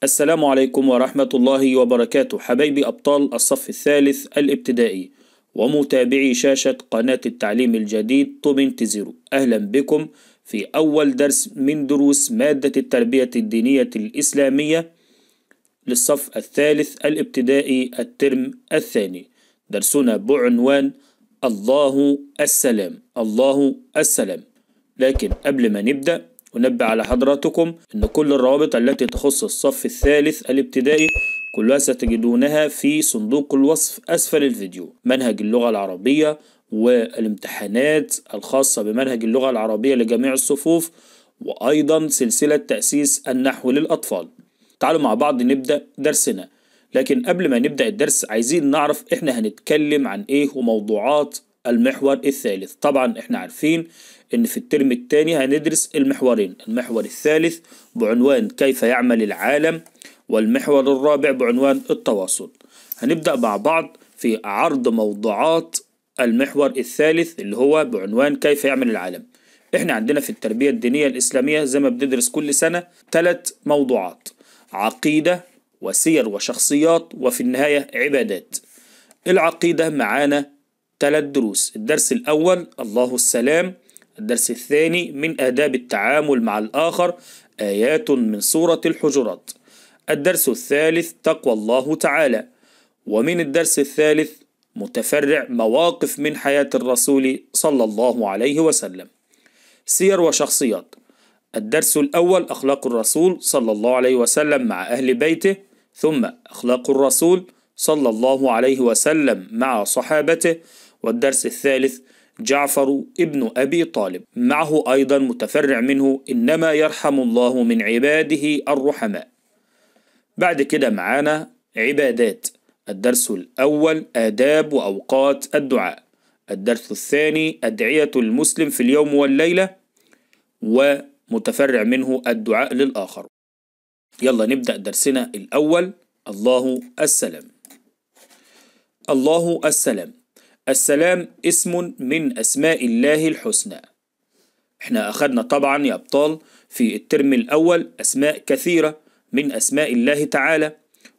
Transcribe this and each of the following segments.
السلام عليكم ورحمة الله وبركاته حبايبي أبطال الصف الثالث الابتدائي ومتابعي شاشة قناة التعليم الجديد طوبين تزيرو أهلا بكم في أول درس من دروس مادة التربية الدينية الإسلامية للصف الثالث الابتدائي الترم الثاني درسنا بعنوان الله السلام الله السلام لكن قبل ما نبدأ أنبه على حضراتكم أن كل الروابط التي تخص الصف الثالث الابتدائي كلها ستجدونها في صندوق الوصف أسفل الفيديو منهج اللغة العربية والامتحانات الخاصة بمنهج اللغة العربية لجميع الصفوف وأيضا سلسلة تأسيس النحو للأطفال تعالوا مع بعض نبدأ درسنا لكن قبل ما نبدأ الدرس عايزين نعرف احنا هنتكلم عن ايه وموضوعات المحور الثالث طبعا احنا عارفين إن في الترم الثاني هندرس المحورين المحور الثالث بعنوان كيف يعمل العالم والمحور الرابع بعنوان التواصل هنبدأ مع بعض في عرض موضوعات المحور الثالث اللي هو بعنوان كيف يعمل العالم احنا عندنا في التربية الدينية الإسلامية زي ما بندرس كل سنة ثلاث موضوعات عقيدة وسير وشخصيات وفي النهاية عبادات العقيدة معانا ثلاث دروس الدرس الأول الله السلام الدرس الثاني من آداب التعامل مع الآخر آيات من سورة الحجرات الدرس الثالث تقوى الله تعالى ومن الدرس الثالث متفرع مواقف من حياة الرسول صلى الله عليه وسلم سير وشخصيات الدرس الأول أخلاق الرسول صلى الله عليه وسلم مع أهل بيته ثم أخلاق الرسول صلى الله عليه وسلم مع صحابته والدرس الثالث جعفر ابن أبي طالب معه أيضا متفرع منه إنما يرحم الله من عباده الرحماء بعد كده معانا عبادات الدرس الأول آداب وأوقات الدعاء الدرس الثاني أدعية المسلم في اليوم والليلة ومتفرع منه الدعاء للآخر يلا نبدأ درسنا الأول الله السلام الله السلام السلام اسم من أسماء الله الحسنى احنا أخذنا طبعا يا أبطال في الترم الأول أسماء كثيرة من أسماء الله تعالى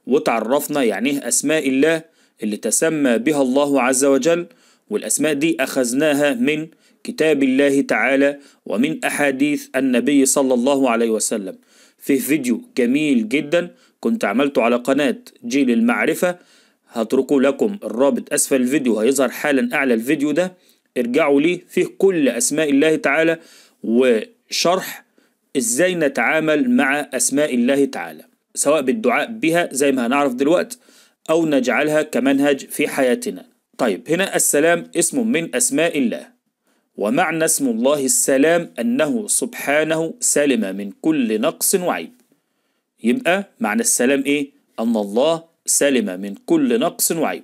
وتعرفنا يعني أسماء الله اللي تسمى بها الله عز وجل والأسماء دي أخذناها من كتاب الله تعالى ومن أحاديث النبي صلى الله عليه وسلم في فيديو جميل جدا كنت عملته على قناة جيل المعرفة هتركه لكم الرابط أسفل الفيديو هيظهر حالا أعلى الفيديو ده ارجعوا ليه فيه كل أسماء الله تعالى وشرح إزاي نتعامل مع أسماء الله تعالى سواء بالدعاء بها زي ما هنعرف دلوقتي أو نجعلها كمنهج في حياتنا طيب هنا السلام اسم من أسماء الله ومعنى اسم الله السلام أنه سبحانه سلم من كل نقص وعيب يبقى معنى السلام إيه؟ أن الله سالمة من كل نقص وعيب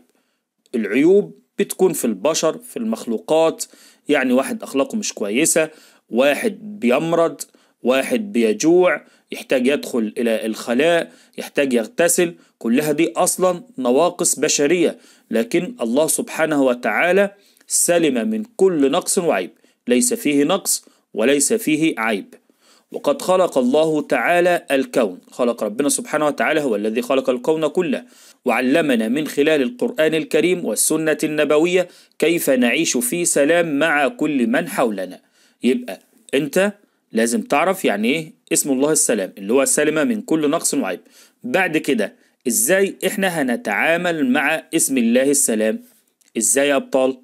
العيوب بتكون في البشر في المخلوقات يعني واحد أخلاقه مش كويسة واحد بيمرض واحد بيجوع يحتاج يدخل إلى الخلاء يحتاج يغتسل كلها دي أصلا نواقص بشرية لكن الله سبحانه وتعالى سلم من كل نقص وعيب ليس فيه نقص وليس فيه عيب وقد خلق الله تعالى الكون خلق ربنا سبحانه وتعالى هو الذي خلق الكون كله وعلمنا من خلال القرآن الكريم والسنة النبوية كيف نعيش في سلام مع كل من حولنا يبقى انت لازم تعرف يعني ايه اسم الله السلام اللي هو سلمة من كل نقص وعيب بعد كده ازاي احنا هنتعامل مع اسم الله السلام ازاي يا ابطال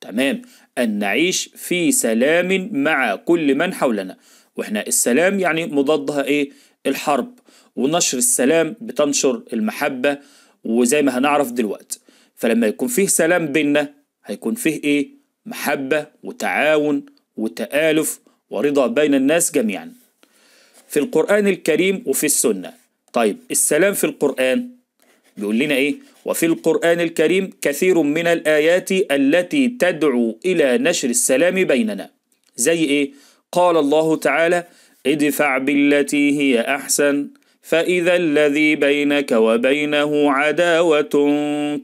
تمام ان نعيش في سلام مع كل من حولنا واحنا السلام يعني مضادها ايه الحرب ونشر السلام بتنشر المحبة وزي ما هنعرف دلوقتي فلما يكون فيه سلام بيننا هيكون فيه ايه محبة وتعاون وتآلف ورضا بين الناس جميعا في القرآن الكريم وفي السنة طيب السلام في القرآن بيقول لنا ايه وفي القرآن الكريم كثير من الآيات التي تدعو إلى نشر السلام بيننا زي ايه قال الله تعالى ادفع بالتي هي أحسن فإذا الذي بينك وبينه عداوة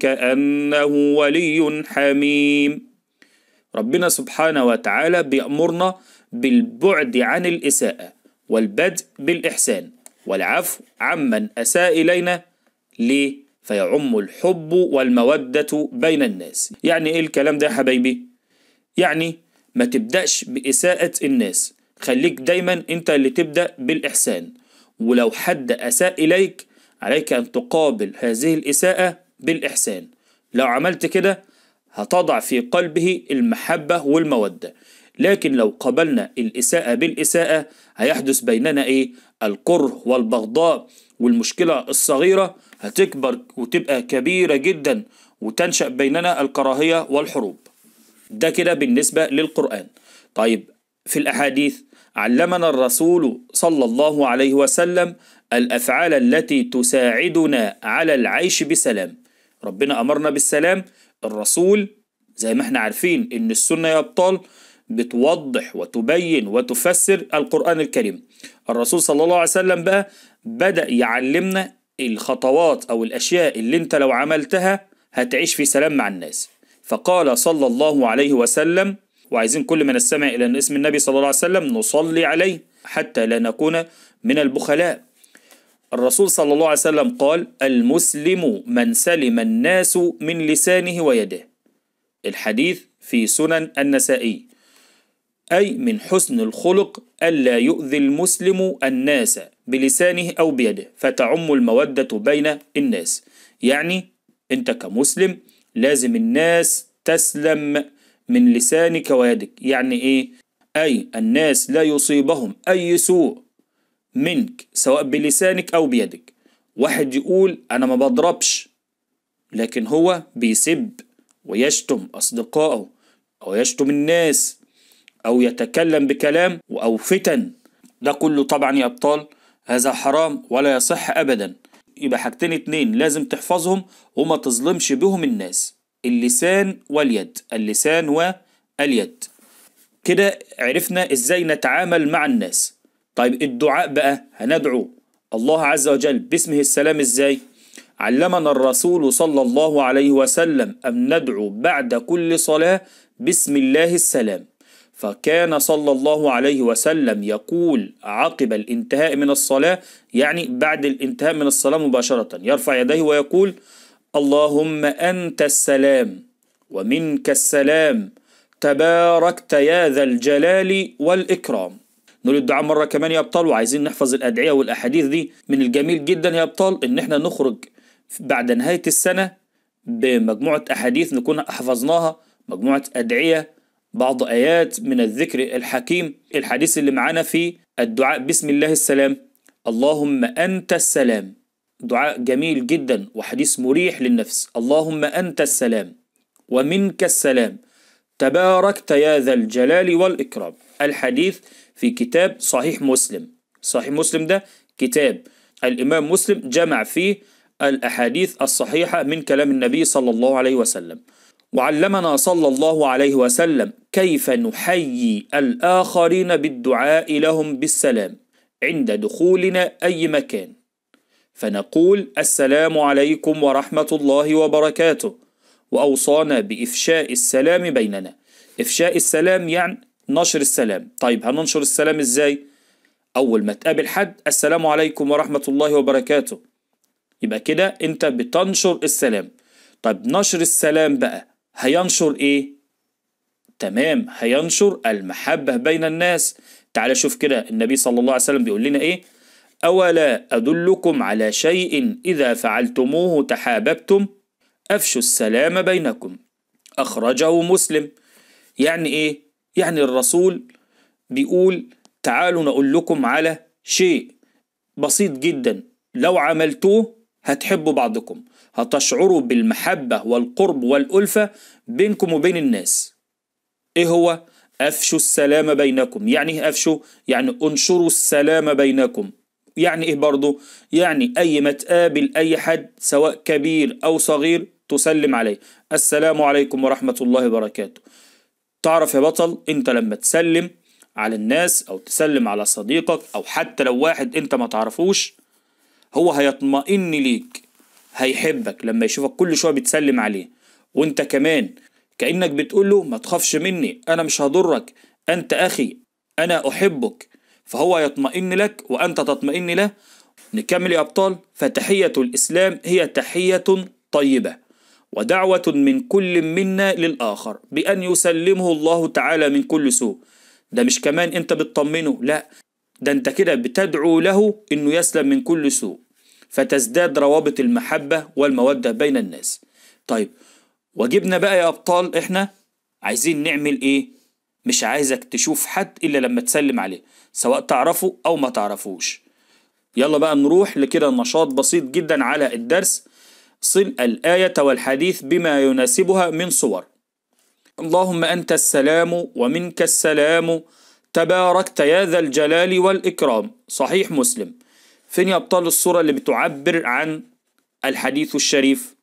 كأنه ولي حميم ربنا سبحانه وتعالى بيأمرنا بالبعد عن الإساءة والبدء بالإحسان والعفو عمن أساء إلينا ليه؟ فيعم الحب والمودة بين الناس يعني إيه الكلام ده يا حبايبي؟ يعني ما تبدأش بإساءة الناس خليك دايما انت اللي تبدأ بالإحسان ولو حد أساء إليك عليك أن تقابل هذه الإساءة بالإحسان لو عملت كده هتضع في قلبه المحبة والمودة لكن لو قابلنا الإساءة بالإساءة هيحدث بيننا إيه الكره والبغضاء والمشكلة الصغيرة هتكبر وتبقى كبيرة جدا وتنشأ بيننا الكراهية والحروب ده كده بالنسبة للقرآن طيب في الأحاديث علمنا الرسول صلى الله عليه وسلم الأفعال التي تساعدنا على العيش بسلام ربنا أمرنا بالسلام الرسول زي ما احنا عارفين إن السنة يا أبطال بتوضح وتبين وتفسر القرآن الكريم الرسول صلى الله عليه وسلم بقى بدأ يعلمنا الخطوات أو الأشياء اللي انت لو عملتها هتعيش في سلام مع الناس فقال صلى الله عليه وسلم وعايزين كل من السمع إلى اسم النبي صلى الله عليه وسلم نصلي عليه حتى لا نكون من البخلاء الرسول صلى الله عليه وسلم قال المسلم من سلم الناس من لسانه ويده الحديث في سنن النسائي أي من حسن الخلق ألا يؤذي المسلم الناس بلسانه أو بيده فتعم المودة بين الناس يعني أنت كمسلم لازم الناس تسلم من لسانك ويدك يعني إيه؟ أي الناس لا يصيبهم أي سوء منك سواء بلسانك أو بيدك واحد يقول أنا ما بضربش لكن هو بيسب ويشتم أصدقائه أو يشتم الناس أو يتكلم بكلام أو فتن ده كله طبعا يا أبطال هذا حرام ولا يصح أبدا يبقى حاجتين اتنين لازم تحفظهم وما تظلمش بهم الناس اللسان واليد اللسان واليد كده عرفنا ازاي نتعامل مع الناس طيب الدعاء بقى هندعو الله عز وجل باسمه السلام ازاي علمنا الرسول صلى الله عليه وسلم أن ندعو بعد كل صلاة بسم الله السلام فكان صلى الله عليه وسلم يقول عقب الانتهاء من الصلاة يعني بعد الانتهاء من الصلاة مباشرة يرفع يديه ويقول اللهم أنت السلام ومنك السلام تباركت يا ذا الجلال والإكرام نقول الدعاء مرة كمان يا أبطال وعايزين نحفظ الأدعية والأحاديث دي من الجميل جدا يا أبطال إن احنا نخرج بعد نهاية السنة بمجموعة أحاديث نكون حفظناها مجموعة أدعية بعض آيات من الذكر الحكيم الحديث اللي معانا في الدعاء بسم الله السلام اللهم أنت السلام دعاء جميل جدا وحديث مريح للنفس اللهم أنت السلام ومنك السلام تباركت يا ذا الجلال والإكرام الحديث في كتاب صحيح مسلم صحيح مسلم ده كتاب الإمام مسلم جمع فيه الأحاديث الصحيحة من كلام النبي صلى الله عليه وسلم وعلمنا صلى الله عليه وسلم كيف نحيي الآخرين بالدعاء لهم بالسلام عند دخولنا أي مكان فنقول السلام عليكم ورحمة الله وبركاته وأوصانا بإفشاء السلام بيننا إفشاء السلام يعني نشر السلام طيب هننشر السلام إزاي؟ أول ما تقابل حد السلام عليكم ورحمة الله وبركاته يبقى كده أنت بتنشر السلام طيب نشر السلام بقى هينشر ايه تمام هينشر المحبة بين الناس تعال شوف كده النبي صلى الله عليه وسلم بيقول لنا ايه أولا أدلكم على شيء إذا فعلتموه تحاببتم أفشوا السلام بينكم أخرجه مسلم يعني إيه؟ يعني الرسول بيقول تعالوا نقول لكم على شيء بسيط جدا لو عملتوه هتحبوا بعضكم هتشعروا بالمحبة والقرب والألفة بينكم وبين الناس إيه هو؟ أفشوا السلام بينكم يعني إيه أفشوا؟ يعني أنشروا السلام بينكم يعني إيه برضو؟ يعني أي ما تقابل أي حد سواء كبير أو صغير تسلم عليه السلام عليكم ورحمة الله وبركاته تعرف يا بطل أنت لما تسلم على الناس أو تسلم على صديقك أو حتى لو واحد أنت ما تعرفوش هو هيطمئن ليك هيحبك لما يشوفك كل شويه بتسلم عليه وانت كمان كانك بتقول له ما تخافش مني انا مش هضرك انت اخي انا احبك فهو يطمئن لك وانت تطمئن له نكمل يا ابطال فتحيه الاسلام هي تحيه طيبه ودعوه من كل منا للاخر بان يسلمه الله تعالى من كل سوء ده مش كمان انت بتطمنه لا ده انت كده بتدعو له انه يسلم من كل سوء فتزداد روابط المحبة والمودة بين الناس طيب واجبنا بقى يا أبطال إحنا عايزين نعمل إيه مش عايزك تشوف حد إلا لما تسلم عليه سواء تعرفه أو ما تعرفوش يلا بقى نروح لكده نشاط بسيط جدا على الدرس صل الآية والحديث بما يناسبها من صور اللهم أنت السلام ومنك السلام تباركت يا ذا الجلال والإكرام صحيح مسلم فين يا أبطال الصورة اللي بتعبر عن الحديث الشريف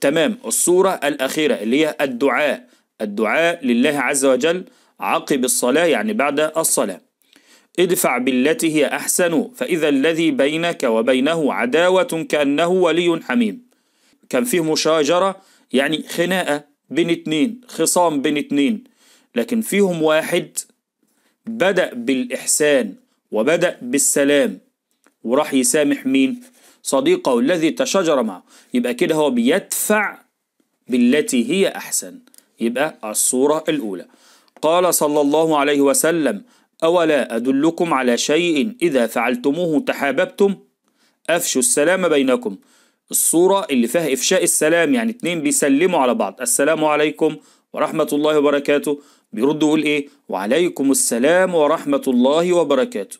تمام الصورة الأخيرة اللي هي الدعاء الدعاء لله عز وجل عقب الصلاة يعني بعد الصلاة ادفع بالتي هي أحسن فإذا الذي بينك وبينه عداوة كأنه ولي حميم كان فيه مشاجرة يعني خناقة بين اتنين خصام بين اتنين لكن فيهم واحد بدأ بالإحسان وبدأ بالسلام وراح يسامح مين صديقه الذي تشاجر معه يبقى كده هو بيدفع بالتي هي أحسن يبقى الصورة الأولى قال صلى الله عليه وسلم أولا أدلكم على شيء إذا فعلتموه تحاببتم أفشوا السلام بينكم الصورة اللي فيها إفشاء السلام يعني اتنين بيسلموا على بعض السلام عليكم ورحمة الله وبركاته بيرد يقول ايه وعليكم السلام ورحمة الله وبركاته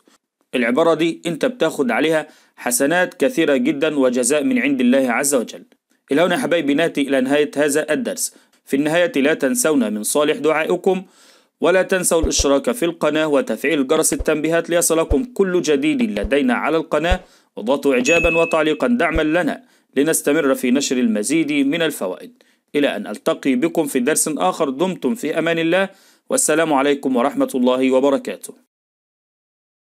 العبارة دي انت بتاخد عليها حسنات كثيرة جدا وجزاء من عند الله عز وجل إلى هنا حبايبي ناتي إلى نهاية هذا الدرس في النهاية لا تنسونا من صالح دعائكم ولا تنسوا الاشتراك في القناة وتفعيل جرس التنبيهات ليصلكم كل جديد لدينا على القناة وضغطوا إعجابا وتعليقا دعما لنا لنستمر في نشر المزيد من الفوائد إلى أن ألتقي بكم في درس آخر دمتم في أمان الله والسلام عليكم ورحمة الله وبركاته